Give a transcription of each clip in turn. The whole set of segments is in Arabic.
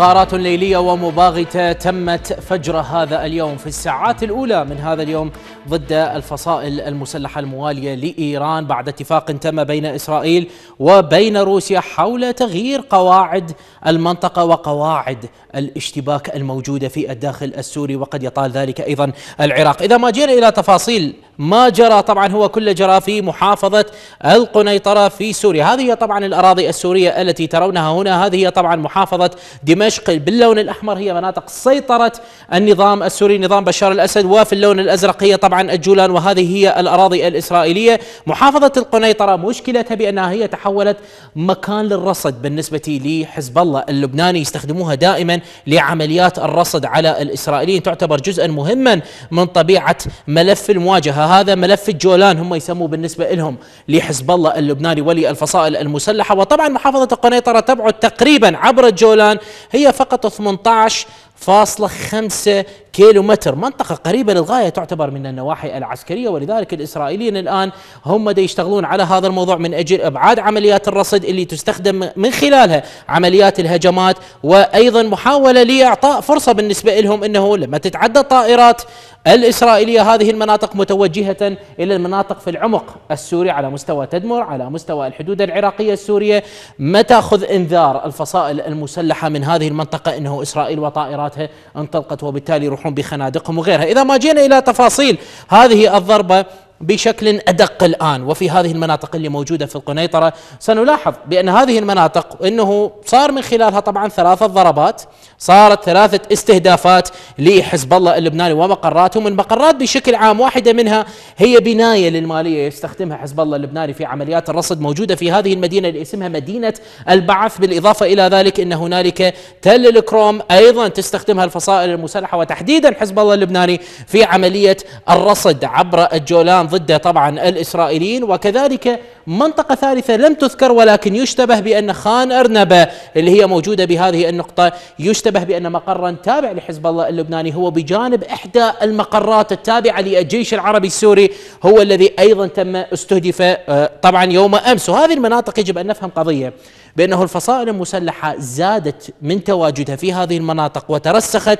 غارات ليلية ومباغتة تمت فجر هذا اليوم في الساعات الأولى من هذا اليوم ضد الفصائل المسلحة الموالية لإيران بعد اتفاق تم بين إسرائيل وبين روسيا حول تغيير قواعد المنطقة وقواعد الاشتباك الموجودة في الداخل السوري وقد يطال ذلك أيضا العراق إذا ما جينا إلى تفاصيل ما جرى طبعا هو كله جرى في محافظة القنيطرة في سوريا هذه هي طبعا الأراضي السورية التي ترونها هنا هذه هي طبعا محافظة دمشق باللون الأحمر هي مناطق سيطرة النظام السوري نظام بشار الأسد وفي اللون الأزرق هي طبعا الجولان وهذه هي الأراضي الإسرائيلية محافظة القنيطرة مشكلتها بأنها هي تحولت مكان للرصد بالنسبة لحزب الله اللبناني يستخدموها دائما لعمليات الرصد على الإسرائيليين تعتبر جزءا مهما من طبيعة ملف المواجهة فهذا ملف الجولان هم يسموه بالنسبة لهم لحزب الله اللبناني ولي الفصائل المسلحة وطبعا محافظة القنيطرة تبعد تقريبا عبر الجولان هي فقط 18 فاصلة خمسة متر منطقة قريبة للغاية تعتبر من النواحي العسكرية ولذلك الإسرائيليين الآن هم دا يشتغلون على هذا الموضوع من أجل إبعاد عمليات الرصد اللي تستخدم من خلالها عمليات الهجمات وأيضا محاولة لإعطاء فرصة بالنسبة لهم أنه لما تتعدى الطائرات الإسرائيلية هذه المناطق متوجهة إلى المناطق في العمق السوري على مستوى تدمر على مستوى الحدود العراقية السورية ما تأخذ إنذار الفصائل المسلحة من هذه المنطقة أنه إسرائيل وطائرات طائراتها انطلقت وبالتالي يروحون بخنادقهم وغيرها إذا ما جينا إلى تفاصيل هذه الضربة بشكل أدق الآن وفي هذه المناطق اللي موجودة في القنيطرة سنلاحظ بأن هذه المناطق أنه صار من خلالها طبعا ثلاثة ضربات صارت ثلاثة استهدافات لحزب الله اللبناني ومقراتهم المقرات بشكل عام واحدة منها هي بناية للمالية يستخدمها حزب الله اللبناني في عمليات الرصد موجودة في هذه المدينة اللي اسمها مدينة البعث بالإضافة إلى ذلك أن هنالك تل الكروم أيضا تستخدمها الفصائل المسلحة وتحديدا حزب الله اللبناني في عملية الرصد عبر الجولان كان ضده طبعا الإسرائيليين وكذلك منطقة ثالثة لم تذكر ولكن يشتبه بأن خان أرنبة اللي هي موجودة بهذه النقطة يشتبه بأن مقرا تابع لحزب الله اللبناني هو بجانب إحدى المقرات التابعة للجيش العربي السوري هو الذي أيضا تم استهدف آه، طبعا يوم أمس وهذه المناطق يجب أن نفهم قضية بأنه الفصائل المسلحة زادت من تواجدها في هذه المناطق وترسخت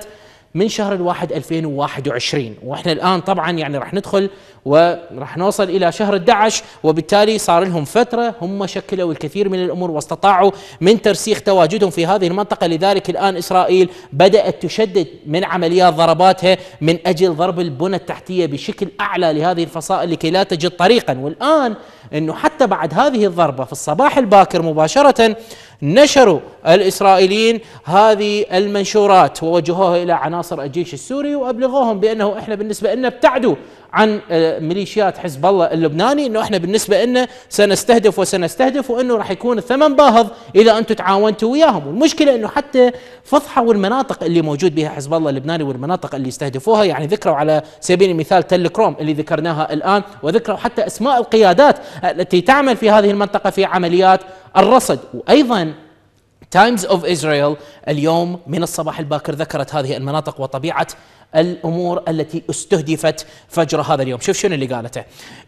من شهر الواحد 2021 واحنا الان طبعا يعني راح ندخل وراح نوصل الى شهر 11 وبالتالي صار لهم فتره هم شكلوا الكثير من الامور واستطاعوا من ترسيخ تواجدهم في هذه المنطقه لذلك الان اسرائيل بدات تشدد من عمليات ضرباتها من اجل ضرب البنى التحتيه بشكل اعلى لهذه الفصائل لكي لا تجد طريقا والان انه حتى بعد هذه الضربه في الصباح الباكر مباشره نشروا الاسرائيليين هذه المنشورات ووجهوها الى عناصر الجيش السوري وابلغوهم بانه احنا بالنسبه لنا ابتعدوا عن آه، ميليشيات حزب الله اللبناني انه احنا بالنسبه لنا سنستهدف وسنستهدف وانه راح يكون الثمن باهظ اذا انتم تعاونتوا وياهم، والمشكله انه حتى فضحه والمناطق اللي موجود بها حزب الله اللبناني والمناطق اللي استهدفوها يعني ذكروا على سبيل المثال تل كروم اللي ذكرناها الان وذكروا حتى اسماء القيادات التي تعمل في هذه المنطقه في عمليات الرصد وايضا تايمز اوف اسرائيل اليوم من الصباح الباكر ذكرت هذه المناطق وطبيعه الامور التي استهدفت فجر هذا اليوم، شوف شنو اللي قالته.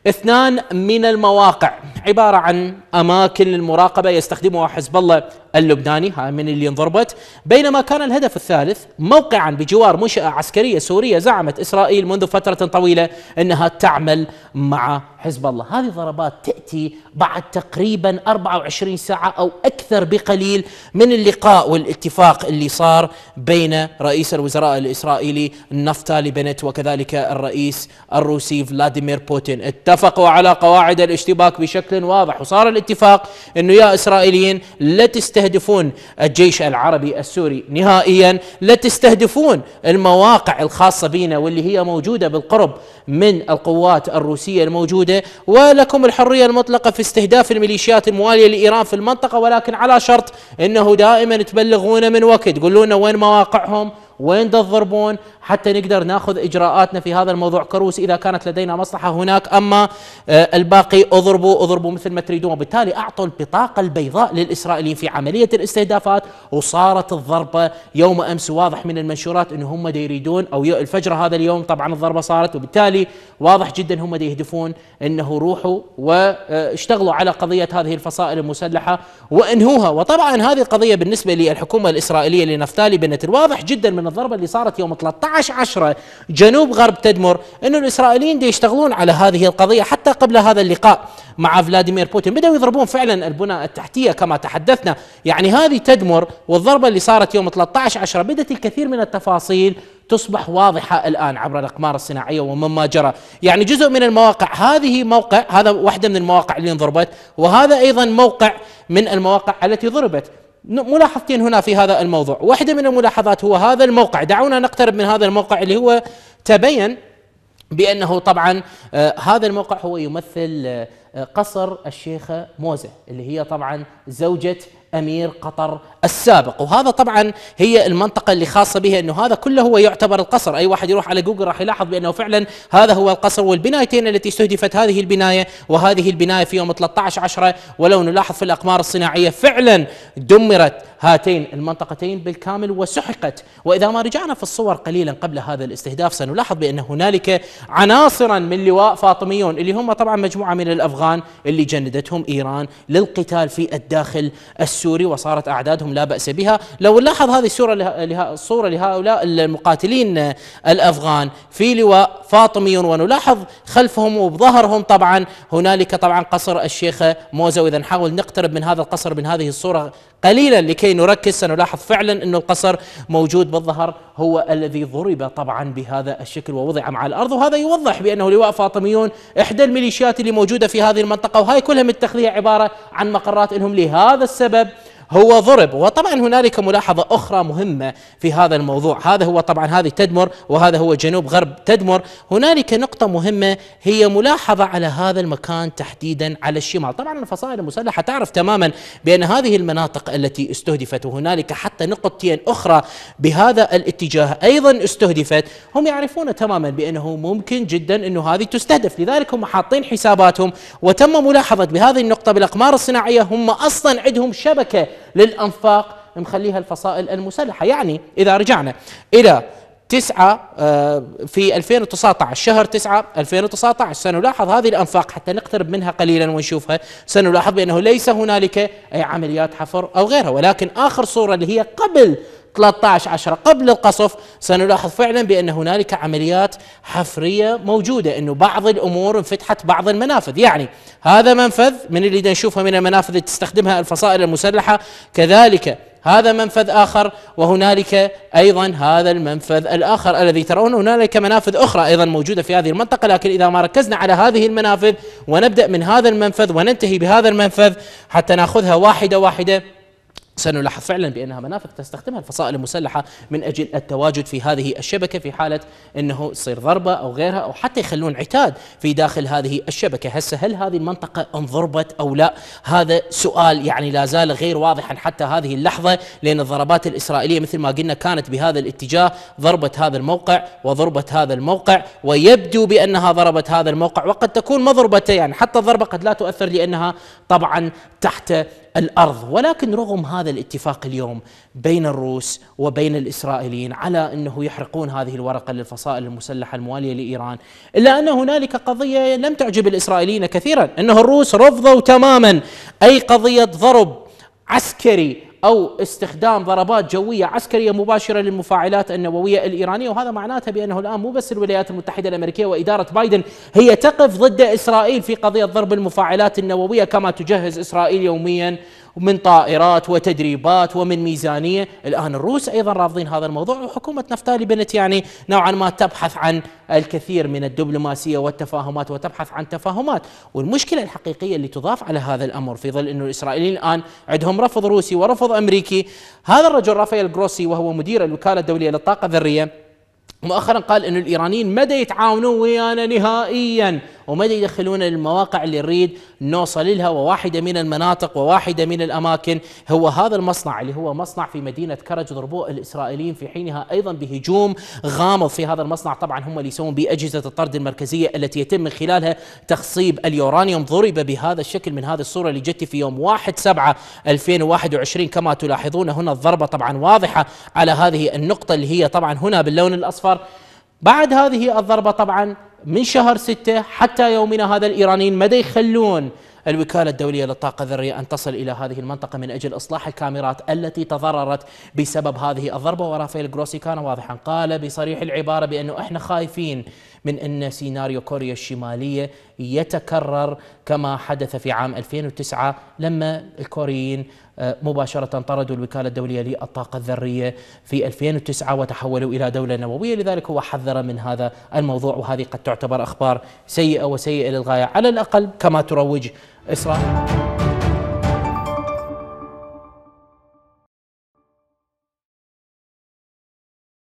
اثنان من المواقع عبارة عن أماكن للمراقبة يستخدمها حزب الله اللبناني هاي من اللي انضربت بينما كان الهدف الثالث موقعا بجوار منشأة عسكرية سورية زعمت إسرائيل منذ فترة طويلة أنها تعمل مع حزب الله هذه ضربات تأتي بعد تقريبا 24 ساعة أو أكثر بقليل من اللقاء والاتفاق اللي صار بين رئيس الوزراء الإسرائيلي نفتالي بنت وكذلك الرئيس الروسي فلاديمير بوتين اتفقوا على قواعد الاشتباك بشكل واضح وصار الاتفاق انه يا اسرائيليين لا تستهدفون الجيش العربي السوري نهائيا، لا تستهدفون المواقع الخاصه بنا واللي هي موجوده بالقرب من القوات الروسيه الموجوده، ولكم الحريه المطلقه في استهداف الميليشيات المواليه لايران في المنطقه ولكن على شرط انه دائما تبلغونا من وقت، تقولون وين مواقعهم وين تضربون حتى نقدر ناخذ اجراءاتنا في هذا الموضوع كروس اذا كانت لدينا مصلحه هناك اما آه، الباقي اضربوا اضربوا مثل ما تريدون وبالتالي اعطوا البطاقه البيضاء للاسرائيليين في عمليه الاستهدافات وصارت الضربه يوم امس واضح من المنشورات ان هم يريدون او الفجر هذا اليوم طبعا الضربه صارت وبالتالي واضح جدا هم يهدفون انه روحوا واشتغلوا آه، على قضيه هذه الفصائل المسلحه وانهوها وطبعا هذه القضيه بالنسبه للحكومه الاسرائيليه لنفتالي بنت الواضح جدا من من الضربه اللي صارت يوم 13 10 جنوب غرب تدمر انه الاسرائيليين دي يشتغلون على هذه القضيه حتى قبل هذا اللقاء مع فلاديمير بوتين بداوا يضربون فعلا البنى التحتيه كما تحدثنا يعني هذه تدمر والضربه اللي صارت يوم 13 10 بدات الكثير من التفاصيل تصبح واضحة الآن عبر الأقمار الصناعية ومما جرى يعني جزء من المواقع هذه موقع هذا واحدة من المواقع اللي انضربت وهذا أيضا موقع من المواقع التي ضربت ملاحظتين هنا في هذا الموضوع واحدة من الملاحظات هو هذا الموقع دعونا نقترب من هذا الموقع اللي هو تبين بأنه طبعا آه، هذا الموقع هو يمثل آه، قصر الشيخة موزة اللي هي طبعا زوجة امير قطر السابق وهذا طبعا هي المنطقه اللي خاصه بها انه هذا كله هو يعتبر القصر اي واحد يروح على جوجل راح يلاحظ بانه فعلا هذا هو القصر والبنايتين التي استهدفت هذه البنايه وهذه البنايه في يوم 13 10 ولو نلاحظ في الاقمار الصناعيه فعلا دمرت هاتين المنطقتين بالكامل وسحقت واذا ما رجعنا في الصور قليلا قبل هذا الاستهداف سنلاحظ بان هنالك عناصرا من لواء فاطميون اللي هم طبعا مجموعه من الافغان اللي جندتهم ايران للقتال في الداخل السوري السوري وصارت أعدادهم لا بأس بها لو نلاحظ هذه الصورة الصورة لهؤلاء المقاتلين الأفغان في لواء فاطمي ونلاحظ خلفهم وبظهرهم طبعا هنالك طبعا قصر الشيخ موزة وإذا نحاول نقترب من هذا القصر من هذه الصورة قليلا لكي نركز سنلاحظ فعلا أن القصر موجود بالظهر هو الذي ضرب طبعا بهذا الشكل ووضع مع الأرض وهذا يوضح بأنه لواء فاطميون إحدى الميليشيات اللي موجودة في هذه المنطقة وهاي كلها متخذية عبارة عن مقرات إنهم لهذا السبب هو ضرب وطبعا هنالك ملاحظة أخرى مهمة في هذا الموضوع هذا هو طبعا هذه تدمر وهذا هو جنوب غرب تدمر هنالك نقطة مهمة هي ملاحظة على هذا المكان تحديدا على الشمال طبعا الفصائل المسلحة تعرف تماما بأن هذه المناطق التي استهدفت وهنالك حتى نقطتين أخرى بهذا الاتجاه أيضا استهدفت هم يعرفون تماما بأنه ممكن جدا أنه هذه تستهدف لذلك هم حاطين حساباتهم وتم ملاحظة بهذه النقطة بالأقمار الصناعية هم أصلا عندهم شبكة للأنفاق مخليها الفصائل المسلحة يعني إذا رجعنا إلى تسعة آه، في 2019 شهر تسعة 2019 سنلاحظ هذه الأنفاق حتى نقترب منها قليلا ونشوفها سنلاحظ بأنه ليس هنالك أي عمليات حفر أو غيرها ولكن آخر صورة اللي هي قبل 13 10 قبل القصف سنلاحظ فعلا بأن هنالك عمليات حفرية موجودة أنه بعض الأمور انفتحت بعض المنافذ يعني هذا منفذ من اللي نشوفه من المنافذ اللي تستخدمها الفصائل المسلحة كذلك هذا منفذ آخر وهنالك أيضا هذا المنفذ الآخر الذي ترون هنالك منافذ أخرى أيضا موجودة في هذه المنطقة لكن إذا ما ركزنا على هذه المنافذ ونبدأ من هذا المنفذ وننتهي بهذا المنفذ حتى ناخذها واحدة واحدة سنلاحظ فعلا بانها منافذ تستخدمها الفصائل المسلحه من اجل التواجد في هذه الشبكه في حاله انه تصير ضربه او غيرها او حتى يخلون عتاد في داخل هذه الشبكه، هسه هل هذه المنطقه انضربت او لا؟ هذا سؤال يعني لا زال غير واضحا حتى هذه اللحظه لان الضربات الاسرائيليه مثل ما قلنا كانت بهذا الاتجاه ضربت هذا الموقع وضربت هذا الموقع ويبدو بانها ضربت هذا الموقع وقد تكون مضربته يعني حتى الضربه قد لا تؤثر لانها طبعا تحت الارض ولكن رغم هذا الاتفاق اليوم بين الروس وبين الاسرائيليين على انه يحرقون هذه الورقه للفصائل المسلحه المواليه لايران الا ان هنالك قضيه لم تعجب الاسرائيليين كثيرا انه الروس رفضوا تماما اي قضيه ضرب عسكري أو استخدام ضربات جوية عسكرية مباشرة للمفاعلات النووية الإيرانية وهذا معناته بأنه الآن مو بس الولايات المتحدة الأمريكية وإدارة بايدن هي تقف ضد إسرائيل في قضية ضرب المفاعلات النووية كما تجهز إسرائيل يوميا ومن طائرات وتدريبات ومن ميزانية الآن الروس أيضا رافضين هذا الموضوع وحكومة نفتالي بنت يعني نوعا ما تبحث عن الكثير من الدبلوماسية والتفاهمات وتبحث عن تفاهمات والمشكلة الحقيقية اللي تضاف على هذا الأمر في ظل أنه الإسرائيليين الآن عندهم رفض روسي ورفض أمريكي هذا الرجل رافائيل جروسي وهو مدير الوكالة الدولية للطاقة الذرية مؤخرا قال أن الإيرانيين مدى يتعاونون ويانا نهائيا وما يدخلونا للمواقع اللي نريد نوصل لها وواحده من المناطق وواحده من الاماكن هو هذا المصنع اللي هو مصنع في مدينه كرج ضربوه الاسرائيليين في حينها ايضا بهجوم غامض في هذا المصنع طبعا هم اللي يسوون باجهزه الطرد المركزيه التي يتم من خلالها تخصيب اليورانيوم ضرب بهذا الشكل من هذه الصوره اللي جت في يوم 1 7 2021 كما تلاحظون هنا الضربه طبعا واضحه على هذه النقطه اللي هي طبعا هنا باللون الاصفر بعد هذه الضربه طبعا من شهر ستة حتى يومنا هذا الإيرانيين مدى يخلون الوكالة الدولية للطاقة الذرية أن تصل إلى هذه المنطقة من أجل إصلاح الكاميرات التي تضررت بسبب هذه الضربة ورافائيل جروسي كان واضحا قال بصريح العبارة بأنه إحنا خايفين من أن سيناريو كوريا الشمالية يتكرر كما حدث في عام 2009 لما الكوريين آه، مباشرة طردوا الوكالة الدولية للطاقة الذرية في 2009 وتحولوا إلى دولة نووية لذلك هو حذر من هذا الموضوع وهذه قد تعتبر أخبار سيئة وسيئة للغاية على الأقل كما تروج إسرائيل